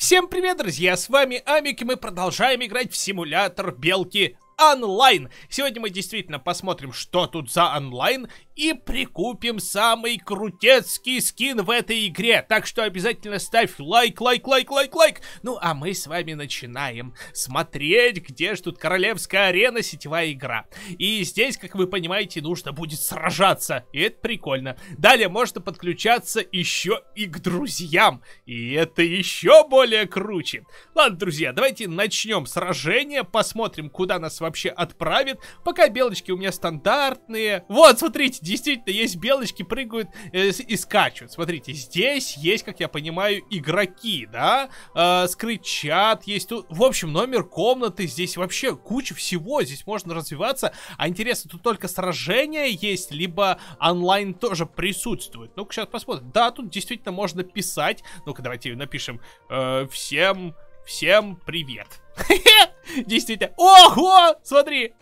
Всем привет, друзья, с вами Амик, и мы продолжаем играть в симулятор Белки онлайн. Сегодня мы действительно посмотрим, что тут за онлайн и прикупим самый крутецкий скин в этой игре. Так что обязательно ставь лайк, лайк, лайк, лайк, лайк. Ну а мы с вами начинаем смотреть, где же тут королевская арена, сетевая игра. И здесь, как вы понимаете, нужно будет сражаться. И это прикольно. Далее можно подключаться еще и к друзьям. И это еще более круче. Ладно, друзья, давайте начнем сражение, посмотрим, куда нас вообще отправит. Пока белочки у меня стандартные. Вот, смотрите, действительно есть белочки, прыгают э, и скачут. Смотрите, здесь есть, как я понимаю, игроки, да? Э, скрыть есть. Тут, в общем, номер комнаты. Здесь вообще куча всего. Здесь можно развиваться. А интересно, тут только сражения есть, либо онлайн тоже присутствует. Ну-ка, сейчас посмотрим. Да, тут действительно можно писать. Ну-ка, давайте напишем э, всем, всем привет. Действительно. Ого! Смотри!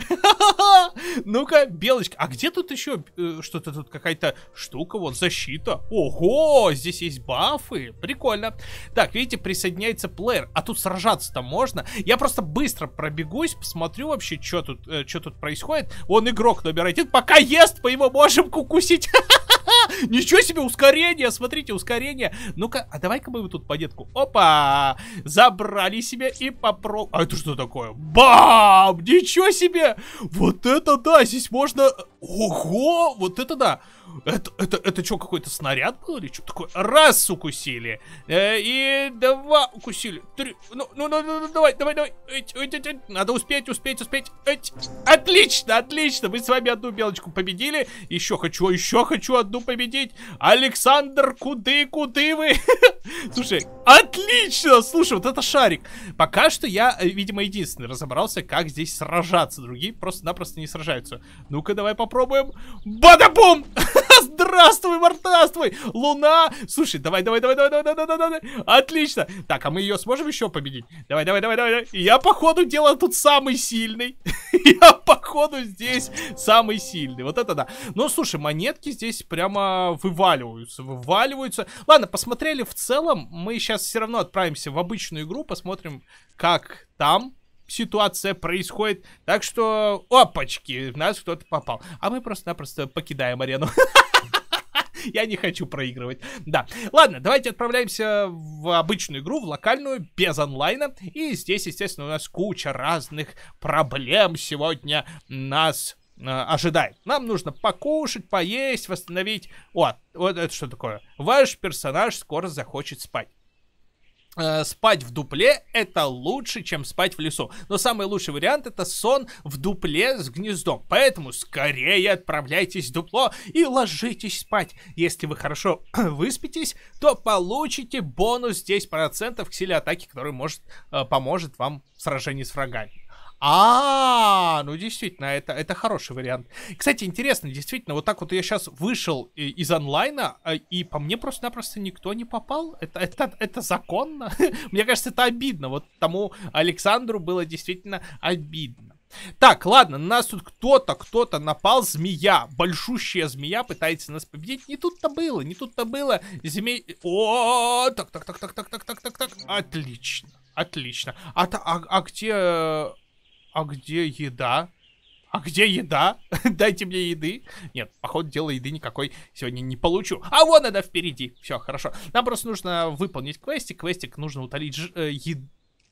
Ну-ка, белочка. А где тут еще э, что-то тут какая-то штука? Вот защита. Ого! Здесь есть бафы. Прикольно. Так, видите, присоединяется плеер. А тут сражаться-то можно. Я просто быстро пробегусь, посмотрю вообще, что тут, э, что тут происходит. Он игрок номер Пока ест, по его можем кукусить. Ничего себе, ускорение, смотрите, ускорение. Ну-ка, а давай-ка мы тут по детку, Опа! Забрали себе и попро а это что такое? Бам! Ничего себе! Вот это да! Здесь можно Ого, вот это да! Это, это, это что, какой-то снаряд был или что такой? Раз укусили, э, и два укусили, три, ну, ну, ну, ну, ну давай, давай, давай, эть, эть, эть. надо успеть, успеть, успеть, эть. отлично, отлично, мы с вами одну белочку победили, еще хочу, еще хочу одну победить, Александр, куды, куды вы? Слушай, отлично, слушай, вот это шарик, пока что я, э, видимо, единственный разобрался, как здесь сражаться, другие просто-напросто не сражаются, ну-ка, давай попробуем попробуем. Бадабум! Здравствуй, мартаствуй! Луна! Слушай, давай, давай, давай, давай, давай, давай, давай, Отлично! Так, а мы ее сможем еще победить? Давай, давай, давай, давай. Я, походу, дела тут самый сильный. Я, походу, здесь самый сильный. Вот это да. Ну, слушай, монетки здесь прямо вываливаются, вываливаются. Ладно, посмотрели в целом. Мы сейчас все равно отправимся в обычную игру, посмотрим, как там ситуация происходит. Так что, опачки, в нас кто-то попал. А мы просто-напросто покидаем арену. Я не хочу проигрывать. Да. Ладно, давайте отправляемся в обычную игру, в локальную, без онлайна. И здесь, естественно, у нас куча разных проблем сегодня нас э, ожидает. Нам нужно покушать, поесть, восстановить... О, вот это что такое? Ваш персонаж скоро захочет спать. Э, спать в дупле это лучше, чем спать в лесу. Но самый лучший вариант это сон в дупле с гнездом. Поэтому скорее отправляйтесь в дупло и ложитесь спать. Если вы хорошо выспитесь, то получите бонус 10% к силе атаки, который может, э, поможет вам в сражении с врагами. А, ну действительно, это, это хороший вариант. Кстати, интересно, действительно, вот так вот я сейчас вышел из онлайна, а, и по мне просто-напросто никто не попал. Это, это, это законно. Мне кажется, это обидно. Вот тому Александру было действительно обидно. Так, ладно, на нас тут кто-то, кто-то напал, змея, большущая змея пытается нас победить. Не тут-то было, не тут-то было. Змей... О, так, так, так, так, так, так, так, так, так. Отлично, отлично. А, а, а где... Э, а где еда? А где еда? Дайте мне еды. Нет, походу дела еды никакой сегодня не получу. А вон она впереди. Все, хорошо. Нам просто нужно выполнить квестик. Квестик нужно утолить ж... э, еду.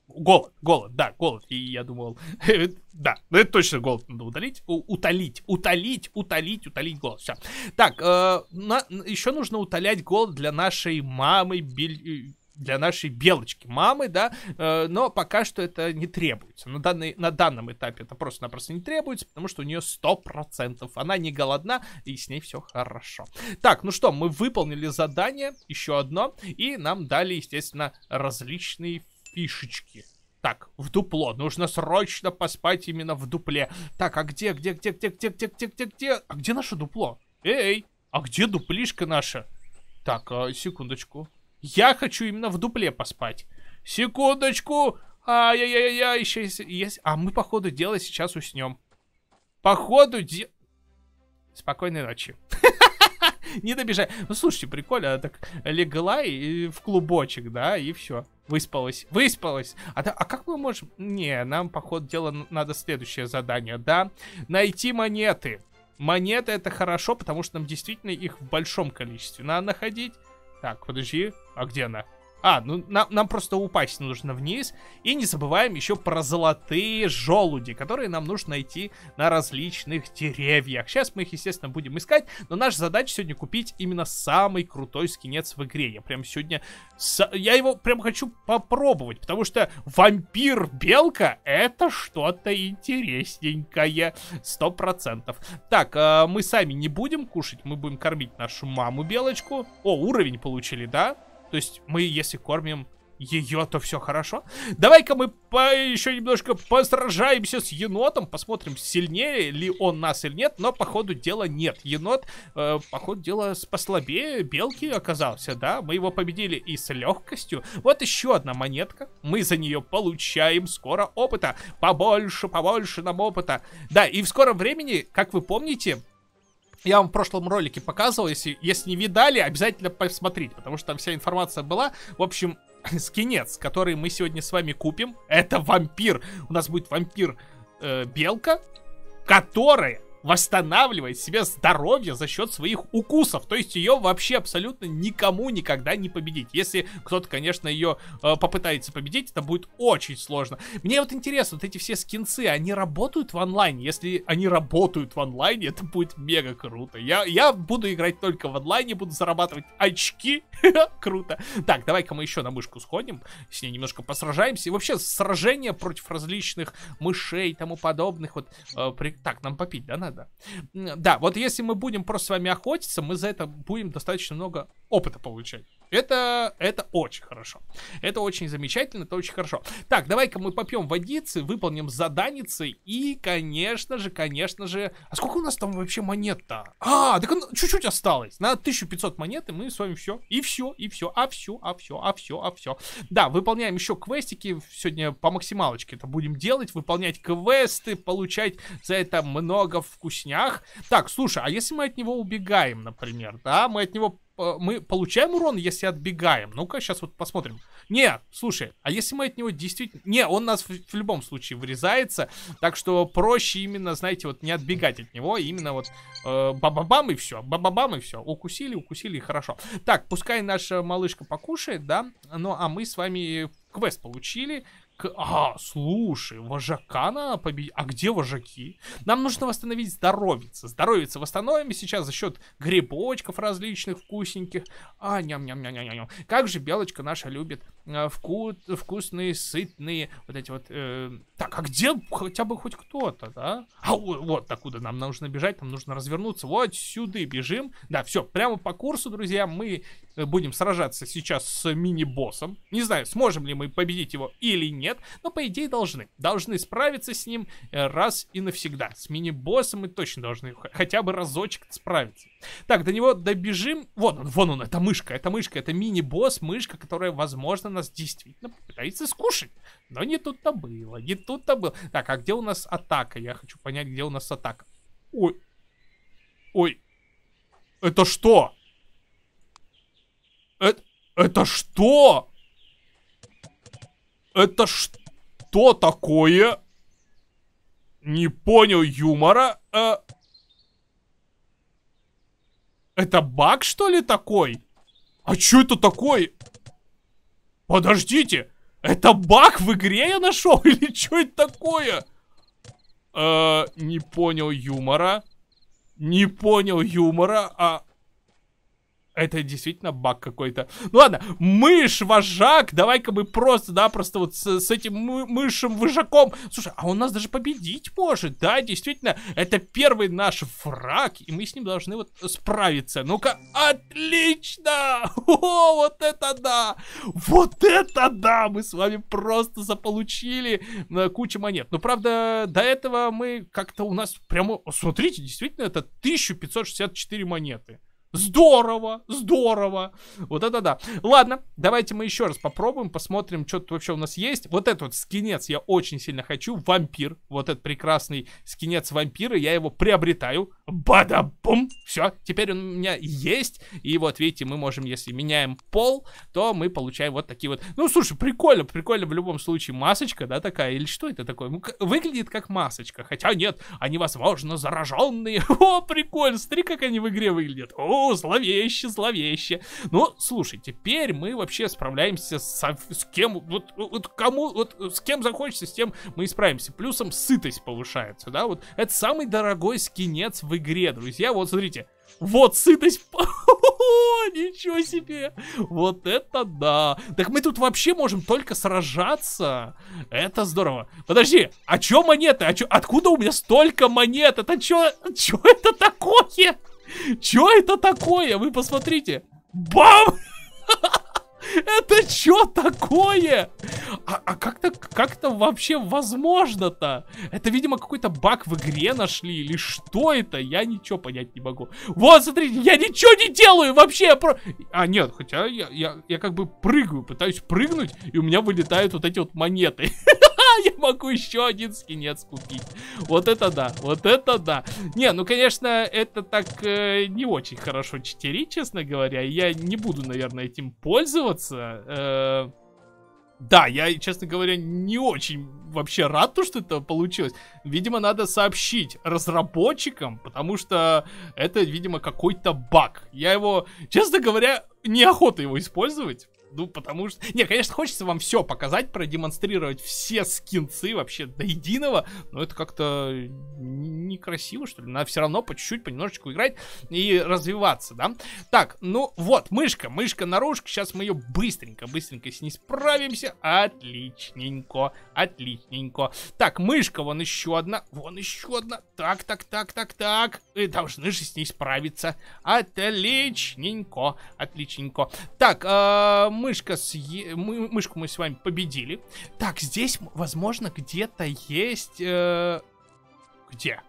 Голод, голод, да, голод. И я думал, да, ну это точно голод надо удалить. У, утолить, утолить, утолить, утолить голод. Все. Так, э, на, еще нужно утолять голод для нашей мамы Бель... Э, для нашей белочки мамы, да, э, но пока что это не требуется. На, данный, на данном этапе это просто-напросто не требуется, потому что у нее процентов Она не голодна, и с ней все хорошо. Так, ну что, мы выполнили задание, еще одно, и нам дали, естественно, различные фишечки. Так, в дупло. Нужно срочно поспать именно в дупле. Так, а где, где, где, где, где, где, где, где, где? А где наше дупло? Эй, а где дуплишка наша? Так, э, секундочку. Я хочу именно в дупле поспать. Секундочку. Ай-яй-яй-яй, еще есть, есть... А мы, походу, дело сейчас уснем. Походу, де... Спокойной ночи. Не добежать. Ну, слушайте, прикольно, она так легла и, и в клубочек, да, и все. Выспалась, выспалась. А, а как мы можем... Не, нам, походу, дело надо следующее задание, да? Найти монеты. Монеты это хорошо, потому что нам действительно их в большом количестве надо находить. Так, подожди, а где она? А, ну нам, нам просто упасть нужно вниз. И не забываем еще про золотые желуди, которые нам нужно найти на различных деревьях. Сейчас мы их, естественно, будем искать, но наша задача сегодня купить именно самый крутой скинец в игре. Я прям сегодня... Я его прям хочу попробовать, потому что вампир-белка это что-то интересненькое. Сто процентов. Так, э, мы сами не будем кушать, мы будем кормить нашу маму-белочку. О, уровень получили, да? То есть мы, если кормим ее, то все хорошо. Давай-ка мы по еще немножко посражаемся с енотом, посмотрим, сильнее ли он нас или нет, но по ходу дела нет. Енот, э, по ходу дела, послабее белки оказался, да, мы его победили и с легкостью. Вот еще одна монетка, мы за нее получаем скоро опыта, побольше, побольше нам опыта. Да, и в скором времени, как вы помните, я вам в прошлом ролике показывал, если, если не видали, обязательно посмотрите, потому что там вся информация была. В общем, скинец, который мы сегодня с вами купим, это вампир. У нас будет вампир э, белка, которая восстанавливает себе здоровье за счет своих укусов. То есть ее вообще абсолютно никому никогда не победить. Если кто-то, конечно, ее э, попытается победить, это будет очень сложно. Мне вот интересно, вот эти все скинцы, они работают в онлайне? Если они работают в онлайне, это будет мега круто. Я, я буду играть только в онлайне, буду зарабатывать очки. круто. Так, давай-ка мы еще на мышку сходим, с ней немножко посражаемся. И вообще сражение против различных мышей и тому подобных. Вот, э, при... так, нам попить, да, надо? да. Да, вот если мы будем просто с вами охотиться, мы за это будем достаточно много опыта получать. Это, это очень хорошо. Это очень замечательно, это очень хорошо. Так, давай-ка мы попьем водицы, выполним заданицы и, конечно же, конечно же... А сколько у нас там вообще монет-то? А, так чуть-чуть осталось. На 1500 монет, и мы с вами все. И все, и все, а все, а все, а все, а все. Да, выполняем еще квестики. Сегодня по максималочке это будем делать. Выполнять квесты, получать за это много вкуснях. Так, слушай, а если мы от него убегаем, например, да? Мы от него мы получаем урон, если отбегаем? Ну-ка, сейчас вот посмотрим. Не, слушай, а если мы от него действительно... Не, он нас в, в любом случае врезается, так что проще именно, знаете, вот не отбегать от него, а именно вот э, баба-бам и все, баба-бам и все. Укусили, укусили и хорошо. Так, пускай наша малышка покушает, да? Ну, а мы с вами квест получили, к... А, слушай, вожака надо победить. А где вожаки? Нам нужно восстановить здоровица. Здоровица восстановим сейчас за счет грибочков различных вкусненьких. А, ням-ням-ням-ням-ням. Как же белочка наша любит э, вкус, вкусные, сытные вот эти вот... Э... Так, а где хотя бы хоть кто-то, да? А вот докуда нам нужно бежать, нам нужно развернуться. Вот сюда бежим. Да, все, прямо по курсу, друзья, мы э, будем сражаться сейчас с мини-боссом. Не знаю, сможем ли мы победить его или нет нет, но по идее должны. Должны справиться с ним э, раз и навсегда. С мини-боссом мы точно должны хотя бы разочек справиться. Так, до него добежим. Вон он, вон он, это мышка, это мышка, это мини-босс, мышка, которая, возможно, нас действительно пытается скушать. Но не тут-то было, не тут-то было. Так, а где у нас атака? Я хочу понять, где у нас атака. Ой. Ой. Это что? Это, это что? Это что такое? Не понял юмора. Э... Это баг, что ли, такой? А что это такое? Подождите. Это баг в игре я нашел? Или что это такое? Э, не понял юмора. Не понял юмора, а это действительно баг какой-то. Ну ладно, мышь-вожак, давай-ка мы просто да, просто вот с, с этим мышем вожаком. Слушай, а он нас даже победить может, да, действительно, это первый наш враг, и мы с ним должны вот справиться. Ну-ка, отлично! О, вот это да! Вот это да! Мы с вами просто заполучили э, кучу монет. Но, ну, правда, до этого мы как-то у нас прямо, смотрите, действительно, это 1564 монеты. Здорово, здорово. Вот это да. Ладно, давайте мы еще раз попробуем, посмотрим, что тут вообще у нас есть. Вот этот вот скинец я очень сильно хочу. Вампир. Вот этот прекрасный скинец вампира. Я его приобретаю. Бада-бум. Все, теперь он у меня есть. И вот видите, мы можем, если меняем пол, то мы получаем вот такие вот. Ну, слушай, прикольно, прикольно в любом случае. Масочка, да, такая? Или что это такое? Ну, выглядит как масочка. Хотя нет, они, возможно, зараженные. О, прикольно. Смотри, как они в игре выглядят. О, о, зловеще, зловеще. Но, слушай, теперь мы вообще справляемся со, с кем, вот, вот кому, вот с кем захочется, с тем мы и справимся. Плюсом сытость повышается, да, вот. Это самый дорогой скинец в игре, друзья. Вот, смотрите, вот сытость о, ничего себе! Вот это да! Так мы тут вообще можем только сражаться. Это здорово. Подожди, а чё монеты? А чё, откуда у меня столько монет? Это чё, чё это такое? Чё это такое? Вы посмотрите. Бам! Это что такое? А, а как то как это вообще возможно-то? Это, видимо, какой-то баг в игре нашли или что это? Я ничего понять не могу. Вот, смотрите, я ничего не делаю вообще. Я про... А, нет, хотя я, я, я как бы прыгаю, пытаюсь прыгнуть, и у меня вылетают вот эти вот монеты. я могу еще один скинец купить. Вот это да, вот это да. Не, ну, конечно, это так э, не очень хорошо читери, честно говоря. Я не буду, наверное, этим пользоваться. Э, да, я, честно говоря, не очень вообще рад, то, что это получилось. Видимо, надо сообщить разработчикам, потому что это, видимо, какой-то баг. Я его, честно говоря, неохота его использовать. Ну, потому что... Не, конечно, хочется вам все показать, продемонстрировать все скинцы вообще до единого, но это как-то некрасиво, что ли. Надо все равно по чуть-чуть, понемножечку играть и развиваться, да? Так, ну вот, мышка, мышка наружка. Сейчас мы ее быстренько-быстренько с ней справимся. Отличненько, отличненько. Так, мышка, вон еще одна, вон еще одна. Так, так, так, так, так. И должны же с ней справиться. Отличненько, отличненько. Так, э, мы мышка съе... мы, мышку мы с вами победили. Так, здесь, возможно, где-то есть... Э... Где?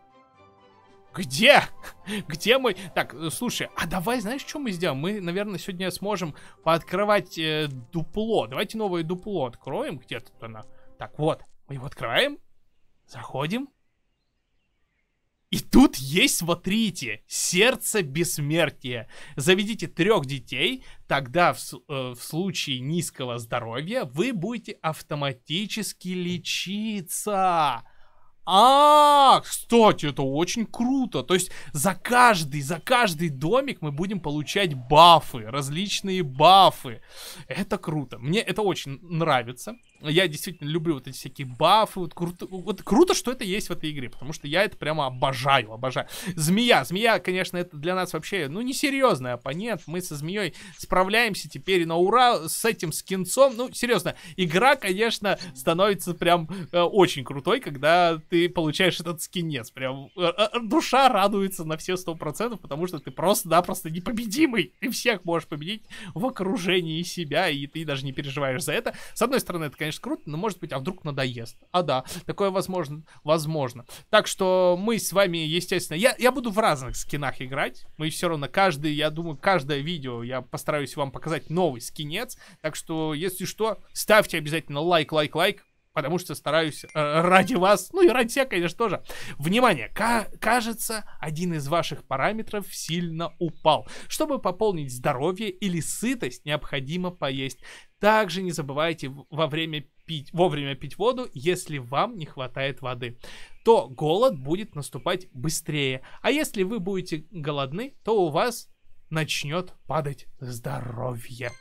Где? Где мой... Так, слушай, а давай, знаешь, что мы сделаем? Мы, наверное, сегодня сможем пооткрывать э, дупло. Давайте новое дупло откроем где тут она Так, вот, мы его открываем, заходим, и тут есть, смотрите, сердце бессмертия. Заведите трех детей, тогда в, э, в случае низкого здоровья вы будете автоматически лечиться. А, кстати, это очень круто. То есть за каждый, за каждый домик мы будем получать бафы, различные бафы. Это круто. Мне это очень нравится я действительно люблю вот эти всякие бафы. Вот круто, вот круто, что это есть в этой игре, потому что я это прямо обожаю, обожаю. Змея, змея, конечно, это для нас вообще, ну, несерьезный оппонент. Мы со змеей справляемся теперь на ура с этим скинцом. Ну, серьезно, игра, конечно, становится прям э, очень крутой, когда ты получаешь этот скинец. Прям э, э, душа радуется на все сто процентов, потому что ты просто-напросто непобедимый. Ты всех можешь победить в окружении себя, и ты даже не переживаешь за это. С одной стороны, это, конечно, конечно, круто, но может быть, а вдруг надоест. А да, такое возможно. Возможно. Так что мы с вами, естественно, я, я буду в разных скинах играть. Мы все равно каждый, я думаю, каждое видео я постараюсь вам показать новый скинец. Так что, если что, ставьте обязательно лайк, лайк, лайк потому что стараюсь э, ради вас, ну и ради себя, конечно, тоже. Внимание, кажется, один из ваших параметров сильно упал. Чтобы пополнить здоровье или сытость, необходимо поесть. Также не забывайте во время пить, вовремя пить воду, если вам не хватает воды то голод будет наступать быстрее. А если вы будете голодны, то у вас начнет падать здоровье.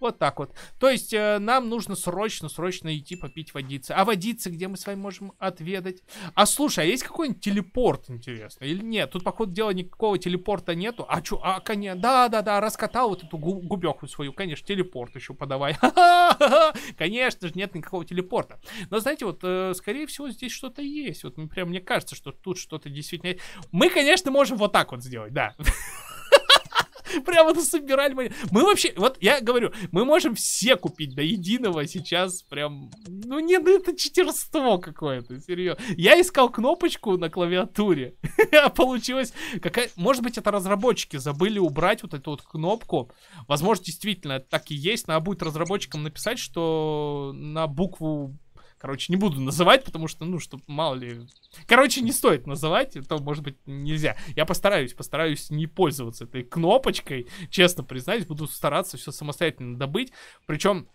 Вот так вот. То есть э, нам нужно срочно-срочно идти попить водицы. А водицы где мы с вами можем отведать? А слушай, а есть какой-нибудь телепорт, интересно? Или нет? Тут, походу, дела никакого телепорта нету. А чё? А, конечно, да-да-да, раскатал вот эту губеху свою. Конечно, телепорт еще подавай. Конечно же, нет никакого телепорта. Но знаете, вот, э, скорее всего, здесь что-то есть. Вот прям мне кажется, что тут что-то действительно есть. Мы, конечно, можем вот так вот сделать, да. Прямо это собирали. Мы вообще, вот я говорю, мы можем все купить до единого сейчас прям... Ну нет, ну, это читерство какое-то, серьезно. Я искал кнопочку на клавиатуре, а получилось какая... Может быть, это разработчики забыли убрать вот эту вот кнопку. Возможно, действительно, так и есть. Надо будет разработчикам написать, что на букву Короче, не буду называть, потому что, ну, чтобы мало ли... Короче, не стоит называть, то, может быть, нельзя. Я постараюсь, постараюсь не пользоваться этой кнопочкой, честно признаюсь, буду стараться все самостоятельно добыть. Причем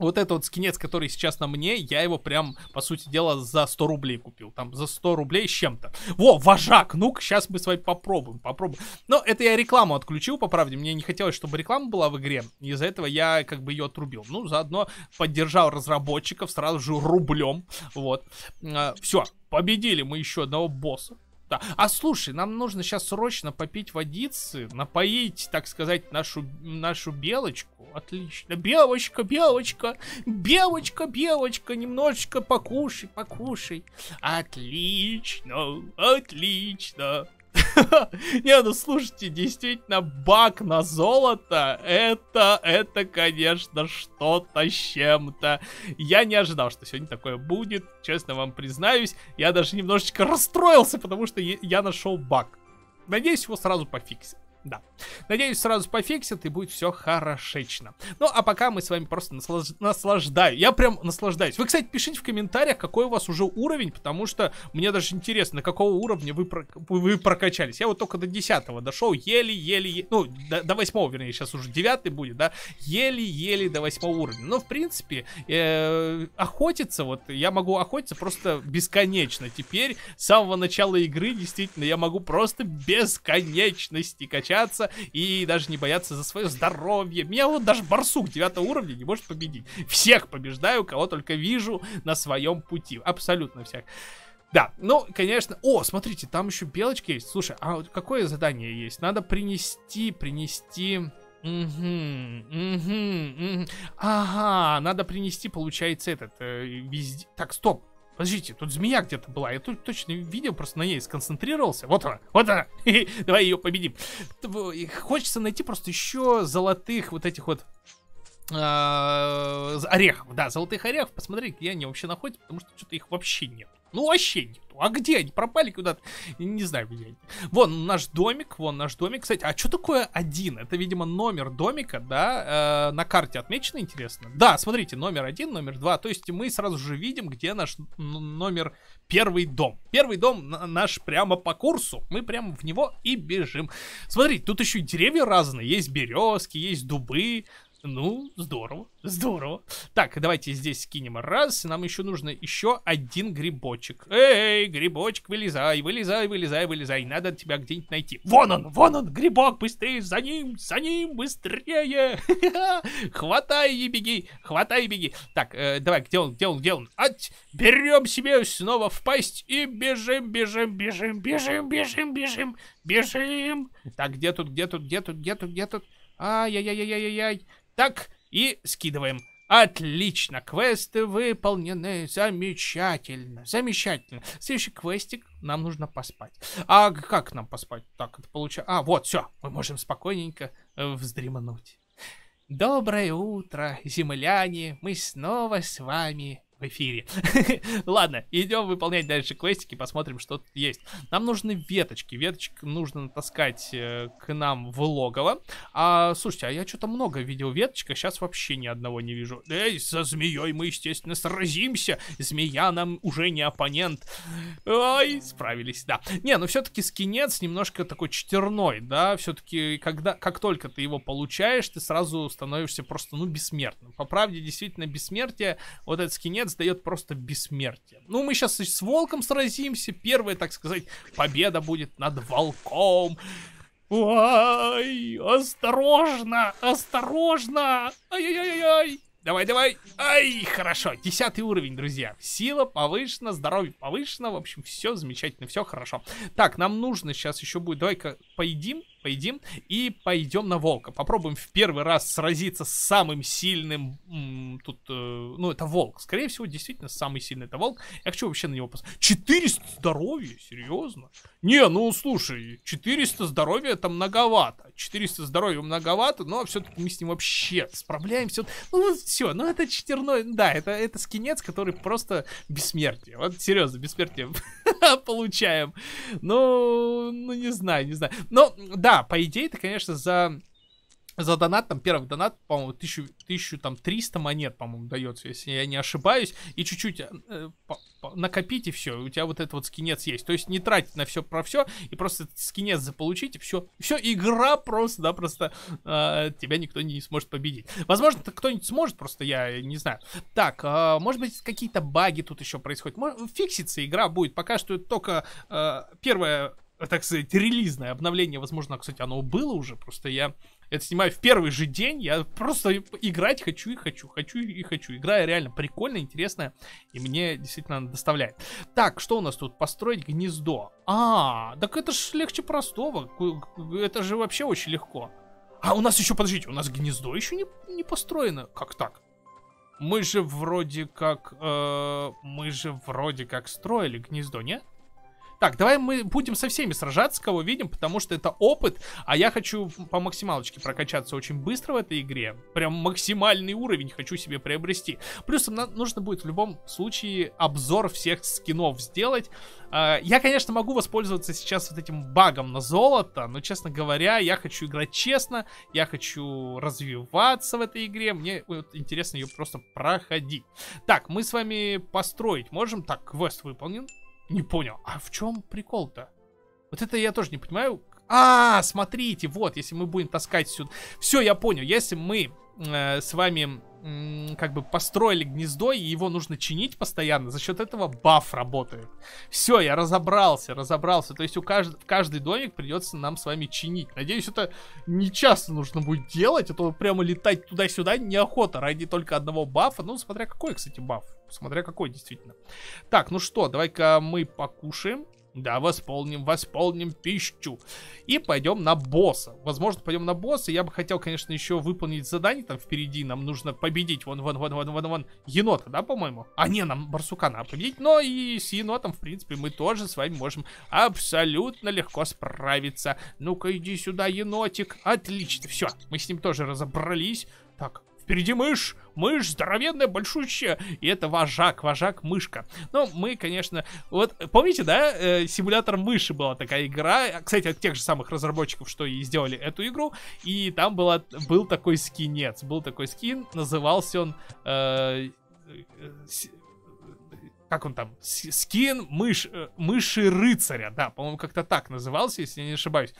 вот этот вот скинец, который сейчас на мне, я его прям, по сути дела, за 100 рублей купил. Там за 100 рублей с чем-то. Во, вожак, ну-ка, сейчас мы с вами попробуем, попробуем. Но это я рекламу отключил, по правде. Мне не хотелось, чтобы реклама была в игре. Из-за этого я как бы ее отрубил. Ну, заодно поддержал разработчиков сразу же рублем. Вот. А, Все, победили мы еще одного босса. Да. А слушай, нам нужно сейчас срочно попить водицы, напоить, так сказать, нашу, нашу белочку. Отлично. Белочка, белочка, белочка, белочка, немножечко покушай, покушай. Отлично, отлично. Не, ну слушайте, действительно, бак на золото, это, это, конечно, что-то с чем-то. Я не ожидал, что сегодня такое будет, честно вам признаюсь. Я даже немножечко расстроился, потому что я нашел бак. Надеюсь, его сразу пофиксят. Да. Надеюсь, сразу пофиксят и будет все хорошечно. Ну, а пока мы с вами просто наслаж... наслаждаю. Я прям наслаждаюсь. Вы, кстати, пишите в комментариях, какой у вас уже уровень, потому что мне даже интересно, на какого уровня вы, про... вы прокачались. Я вот только до 10 дошел, еле-еле, ну, до, до 8, вернее, сейчас уже 9 будет, да, еле-еле до 8 уровня. Но, в принципе, э... охотиться, вот, я могу охотиться просто бесконечно. Теперь, с самого начала игры, действительно, я могу просто бесконечности качать общаться и даже не бояться за свое здоровье. Меня вот даже барсук 9 уровня не может победить. Всех побеждаю, кого только вижу на своем пути. Абсолютно всех. Да, ну, конечно. О, смотрите, там еще белочки есть. Слушай, а вот какое задание есть? Надо принести, принести... Угу, угу, угу. Ага, надо принести, получается, этот э, везде. Так, стоп. Подождите, тут змея где-то была. Я тут точно видел, просто на ней сконцентрировался. Вот она, вот она. Давай ее победим. Хочется найти просто еще золотых вот этих вот а, орехов, да, золотых орехов, посмотреть, где они вообще находятся, потому что что-то их вообще нет. Ну, вообще нету. А где они? Пропали куда-то? Не знаю, где они. Вон наш домик, вон наш домик. Кстати, а что такое один? Это, видимо, номер домика, да? Э, на карте отмечено, интересно? Да, смотрите, номер один, номер два. То есть мы сразу же видим, где наш номер первый дом. Первый дом наш прямо по курсу. Мы прямо в него и бежим. Смотрите, тут еще деревья разные. Есть березки, есть дубы. Ну, здорово, здорово. Так, давайте здесь скинем. раз. Нам еще нужно еще один грибочек. Эй, грибочек, вылезай, вылезай, вылезай, вылезай. Надо тебя где-нибудь найти. Вон он, вон он, грибок, быстрее, за ним, за ним, быстрее. Хватай и беги, хватай и беги. Так, э, давай, где он, где он, где он? Ать, берем себе снова в пасть и бежим, бежим, бежим, бежим, бежим, бежим, бежим. Так, где тут, где тут, где тут, где тут, где тут? Ай-яй-яй-яй-яй-яй. Так, и скидываем. Отлично, квесты выполнены, замечательно, замечательно. Следующий квестик, нам нужно поспать. А как нам поспать? Так, это получается... А, вот, все, мы можем спокойненько э, вздремнуть. Доброе утро, земляне, мы снова с вами в эфире. Ладно, идем выполнять дальше квестики, посмотрим, что тут есть. Нам нужны веточки. Веточек нужно натаскать э, к нам в логово. А, слушайте, а я что-то много видел веточка, сейчас вообще ни одного не вижу. Эй, со змеей мы, естественно, сразимся. Змея нам уже не оппонент. Ой, справились, да. Не, ну все-таки скинец немножко такой чтерной, да. Все-таки, когда, как только ты его получаешь, ты сразу становишься просто, ну, бессмертным. По правде, действительно, бессмертие, вот этот скинец Альянс дает просто бессмертие. Ну, мы сейчас с Волком сразимся. Первая, так сказать, победа будет над Волком. Ой, осторожно, осторожно. Ай-яй-яй-яй. Давай, давай. Ай, хорошо. Десятый уровень, друзья. Сила повышена, здоровье повышено. В общем, все замечательно, все хорошо. Так, нам нужно сейчас еще будет... Давай-ка поедим поедим и пойдем на волка. Попробуем в первый раз сразиться с самым сильным, тут, э, ну, это волк. Скорее всего, действительно, самый сильный это волк. Я хочу вообще на него посмотреть. 400 здоровья? Серьезно? Не, ну, слушай, 400 здоровья это многовато. 400 здоровья многовато, но все-таки мы с ним вообще справляемся. Ну, все, ну, это четверной, да, это, это скинец, который просто бессмертие. Вот, серьезно, бессмертие получаем. Ну, ну, не знаю, не знаю. Но, да, да, по идее, ты, конечно, за за донат, там первый донат, по-моему, тысячу, тысячу там 1300 монет, по-моему, дается, если я не ошибаюсь, и чуть-чуть э, накопите все, у тебя вот этот вот скинец есть, то есть не тратить на все про все, и просто скинец заполучите, все, все, игра просто-напросто да, э, тебя никто не сможет победить. Возможно, кто-нибудь сможет, просто я не знаю. Так, э, может быть, какие-то баги тут еще происходят, может, фиксится игра будет, пока что только э, первая так сказать, релизное обновление, возможно, кстати, оно было уже, просто я это снимаю в первый же день, я просто играть хочу и хочу, хочу и хочу. Игра реально прикольная, интересная, и мне действительно она доставляет. Так, что у нас тут? Построить гнездо. А, так это же легче простого, это же вообще очень легко. А у нас еще, подождите, у нас гнездо еще не, не построено. Как так? Мы же вроде как... Э, мы же вроде как строили гнездо, нет? Так, давай мы будем со всеми сражаться, кого видим, потому что это опыт, а я хочу по максималочке прокачаться очень быстро в этой игре. Прям максимальный уровень хочу себе приобрести. Плюс нам нужно будет в любом случае обзор всех скинов сделать. А, я, конечно, могу воспользоваться сейчас вот этим багом на золото, но, честно говоря, я хочу играть честно, я хочу развиваться в этой игре, мне вот, интересно ее просто проходить. Так, мы с вами построить можем. Так, квест выполнен. Не понял, а в чем прикол-то? Вот это я тоже не понимаю. А, смотрите, вот, если мы будем таскать сюда... Все, я понял, если мы э, с вами как бы построили гнездо, и его нужно чинить постоянно, за счет этого баф работает. Все, я разобрался, разобрался. То есть у кажд... в каждый домик придется нам с вами чинить. Надеюсь, это не часто нужно будет делать, а то прямо летать туда-сюда неохота ради только одного бафа. Ну, смотря какой, кстати, баф. Смотря какой, действительно. Так, ну что, давай-ка мы покушаем. Да, восполним, восполним пищу. И пойдем на босса. Возможно, пойдем на босса. Я бы хотел, конечно, еще выполнить задание там впереди. Нам нужно победить вон, вон, вон, вон, вон, вон енота, да, по-моему? А не, нам барсука надо победить. Но и с енотом, в принципе, мы тоже с вами можем абсолютно легко справиться. Ну-ка, иди сюда, енотик. Отлично, все, мы с ним тоже разобрались. Так, впереди мышь, мышь здоровенная, большущая, и это вожак, вожак, мышка. Но мы, конечно, вот помните, да, э, симулятор мыши была такая игра, кстати, от тех же самых разработчиков, что и сделали эту игру, и там была, был такой скинец, был такой скин, назывался он... Э, э как он там, скин мышь, э, мыши рыцаря, да, по-моему, как-то так назывался, если я не ошибаюсь.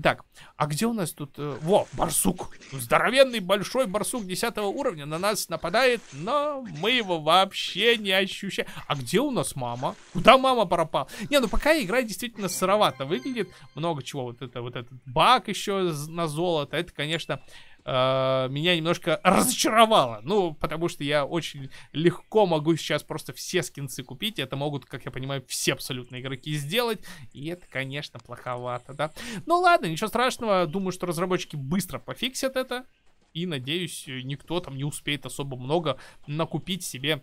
Так, а где у нас тут, э, во, барсук, здоровенный большой барсук 10 уровня на нас нападает, но мы его вообще не ощущаем. А где у нас мама? Куда мама пропала? Не, ну пока игра действительно сыровато выглядит, много чего, вот это, вот этот бак еще на золото, это, конечно, а, меня немножко разочаровало. Ну, потому что я очень легко могу сейчас просто все скинцы купить. Это могут, как я понимаю, все абсолютно игроки сделать. И это, конечно, плоховато, да. Ну ладно, ничего страшного. Думаю, что разработчики быстро пофиксят это. И, надеюсь, никто там не успеет особо много накупить себе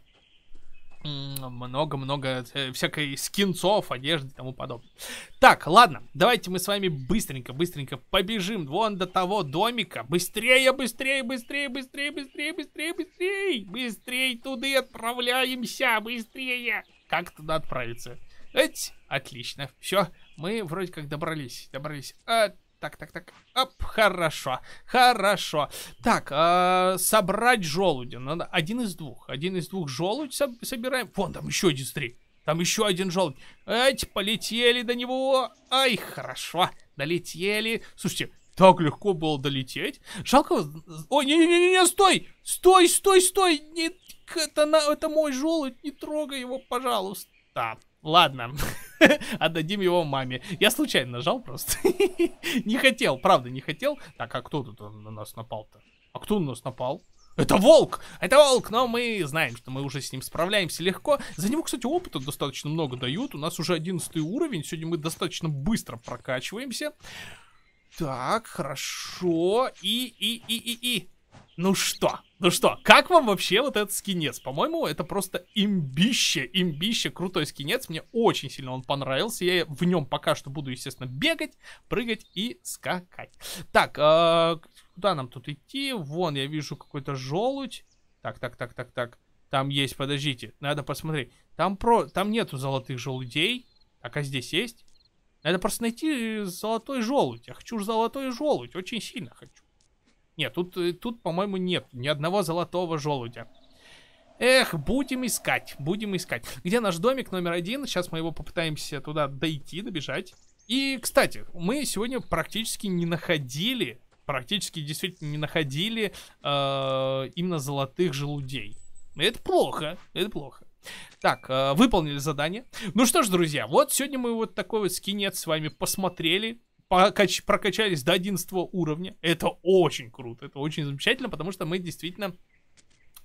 много-много э, всякой скинцов, одежды и тому подобное. Так, ладно, давайте мы с вами быстренько-быстренько побежим вон до того домика. Быстрее, быстрее, быстрее, быстрее, быстрее, быстрее, быстрее. Быстрее туда отправляемся, быстрее. Как туда отправиться? Эть, отлично. Все, мы вроде как добрались. Добрались. От а так, так, так. Оп, хорошо, хорошо. Так, э, собрать желуди. Надо один из двух. Один из двух желудь соб собираем. Вон, там еще один, смотри. Там еще один желудь. Эть, полетели до него. Ай, хорошо, долетели. Слушайте, так легко было долететь. Жалко... Ой, не-не-не, стой! Стой, стой, стой! Не... Это, на... это мой желудь, не трогай его, пожалуйста. Ладно, отдадим его маме. Я случайно нажал просто. не хотел, правда, не хотел. Так, а кто тут на нас напал-то? А кто на нас напал? Это волк! Это волк! Но мы знаем, что мы уже с ним справляемся легко. За него, кстати, опыта достаточно много дают. У нас уже 11 уровень. Сегодня мы достаточно быстро прокачиваемся. Так, хорошо. И, и, и, и, и. Ну что? Ну что, как вам вообще вот этот скинец? По-моему, это просто имбище, имбище, крутой скинец. Мне очень сильно он понравился. Я в нем пока что буду, естественно, бегать, прыгать и скакать. Так, э, куда нам тут идти? Вон, я вижу какой-то желудь. Так, так, так, так, так. Там есть, подождите, надо посмотреть. Там, про... Там нету золотых желудей. Так, а здесь есть? Надо просто найти э, золотой желудь. Я хочу золотой желудь, очень сильно хочу. Нет, тут, э, тут по-моему, нет ни одного золотого желудя. Эх, будем искать, будем искать. Где наш домик номер один? Сейчас мы его попытаемся туда дойти, добежать. И, кстати, мы сегодня практически не находили, практически действительно не находили э, именно золотых желудей. Это плохо, это плохо. Так, э, выполнили задание. Ну что ж, друзья, вот сегодня мы вот такой вот скинет с вами посмотрели покач, прокачались до 11 уровня. Это очень круто, это очень замечательно, потому что мы действительно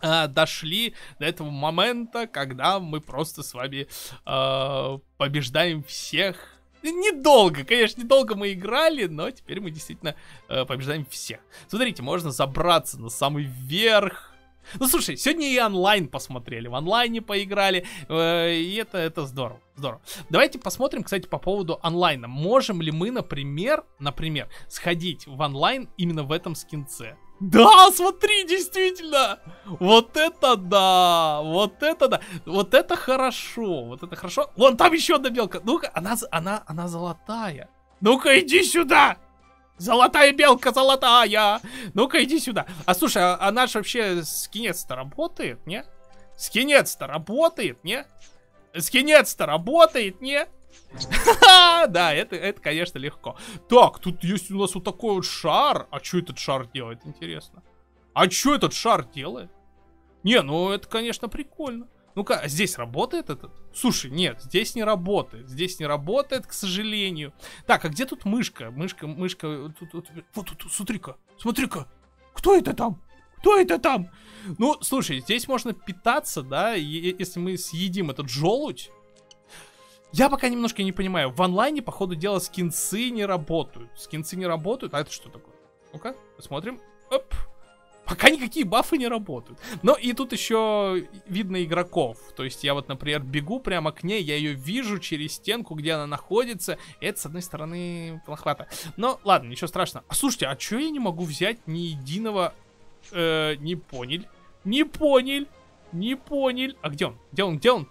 э, дошли до этого момента, когда мы просто с вами э, побеждаем всех. Недолго, конечно, недолго мы играли, но теперь мы действительно э, побеждаем всех. Смотрите, можно забраться на самый верх ну слушай, сегодня и онлайн посмотрели, в онлайне поиграли, э, и это, это здорово, здорово. Давайте посмотрим, кстати, по поводу онлайна. Можем ли мы, например, например, сходить в онлайн именно в этом скинце? Да, смотри, действительно! Вот это да! Вот это да! Вот это хорошо! Вот это хорошо! Вон там еще одна белка! Ну-ка, она, она, она золотая! Ну-ка, иди сюда! Золотая белка, золотая! Ну-ка, иди сюда. А слушай, а, а наш вообще скинец-то работает, не? Скинец-то работает, не? Скинец-то работает, не? Да, это, это, конечно, легко. Так, тут есть у нас вот такой вот шар. А что этот шар делает, интересно? А что этот шар делает? Не, ну это, конечно, прикольно. Ну-ка, а здесь работает этот? Слушай, нет, здесь не работает. Здесь не работает, к сожалению. Так, а где тут мышка? Мышка, мышка. Тут, тут, вот тут, тут смотри-ка, смотри-ка. Кто это там? Кто это там? Ну, слушай, здесь можно питаться, да, если мы съедим этот желудь. Я пока немножко не понимаю. В онлайне, походу ходу дела, скинцы не работают. Скинцы не работают. А это что такое? Ну-ка, посмотрим. Оп. Пока никакие бафы не работают. Но и тут еще видно игроков. То есть я вот, например, бегу прямо к ней, я ее вижу через стенку, где она находится. это, с одной стороны, плохвата. Но ладно, ничего страшного. А слушайте, а что я не могу взять ни единого... Э, не понял. Не понял. Не понял. А где он? Где он? Где он?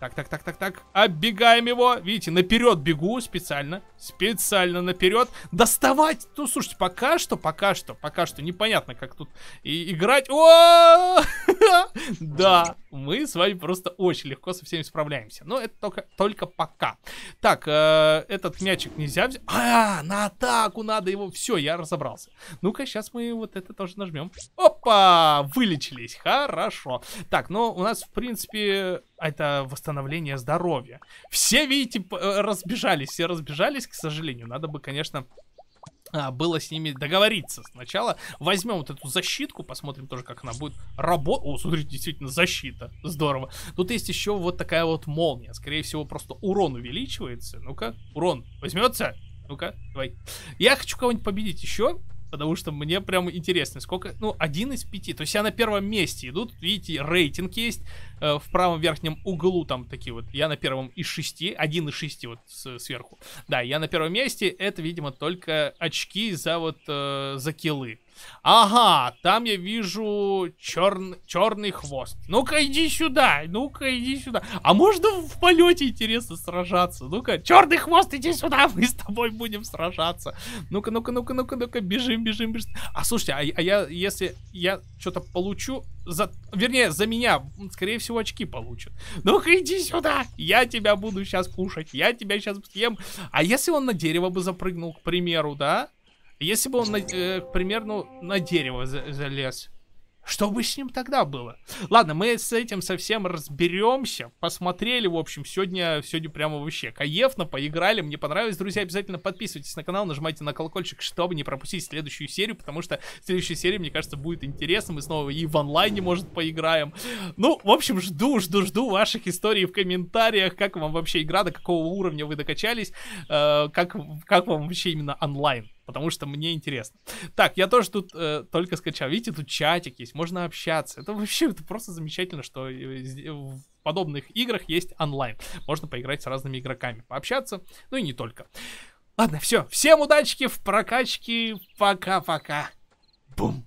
Так, так, так, так, так. Оббегаем его. Видите, наперед бегу специально. Специально наперед. Доставать. Ну, слушайте, пока что, пока что, пока что. Непонятно, как тут и играть. О! Да мы с вами просто очень легко со всеми справляемся. Но это только, только пока. Так, э, этот мячик нельзя взять. А, на атаку надо его. Все, я разобрался. Ну-ка, сейчас мы вот это тоже нажмем. Опа, вылечились. Хорошо. Так, ну у нас, в принципе, это восстановление здоровья. Все, видите, э, разбежались. Все разбежались, к сожалению. Надо бы, конечно, а, было с ними договориться сначала. Возьмем вот эту защитку, посмотрим тоже, как она будет работать. О, смотрите, действительно, защита. Здорово. Тут есть еще вот такая вот молния. Скорее всего, просто урон увеличивается. Ну-ка, урон возьмется? Ну-ка, давай. Я хочу кого-нибудь победить еще. Потому что мне прям интересно, сколько... Ну, один из пяти. То есть я на первом месте идут. Видите, рейтинг есть. Э, в правом верхнем углу там такие вот. Я на первом из шести. Один из шести вот с, сверху. Да, я на первом месте. Это, видимо, только очки за вот... Э, за киллы. Ага, там я вижу черный черный хвост. Ну-ка иди сюда, ну-ка иди сюда. А можно в полете, интересно, сражаться? Ну-ка, черный хвост, иди сюда, мы с тобой будем сражаться. Ну-ка, ну-ка, ну-ка, ну-ка, ну-ка, бежим, бежим, бежим. А слушайте, а, а я, если я что-то получу, за... вернее, за меня, скорее всего, очки получат. Ну-ка иди сюда, я тебя буду сейчас кушать, я тебя сейчас съем. А если он на дерево бы запрыгнул, к примеру, да? Если бы он, на, э, к примеру, на дерево за залез, что бы с ним тогда было? Ладно, мы с этим совсем разберемся. Посмотрели, в общем, сегодня, сегодня прямо вообще каефно, поиграли. Мне понравилось. Друзья, обязательно подписывайтесь на канал, нажимайте на колокольчик, чтобы не пропустить следующую серию, потому что следующая серия, мне кажется, будет интересна. Мы снова и в онлайне, может, поиграем. Ну, в общем, жду, жду, жду ваших историй в комментариях. Как вам вообще игра, до какого уровня вы докачались, э, как, как вам вообще именно онлайн потому что мне интересно. Так, я тоже тут э, только скачал. Видите, тут чатик есть, можно общаться. Это вообще это просто замечательно, что э, э, в подобных играх есть онлайн. Можно поиграть с разными игроками, пообщаться, ну и не только. Ладно, все. Всем удачки в прокачке. Пока-пока. Бум.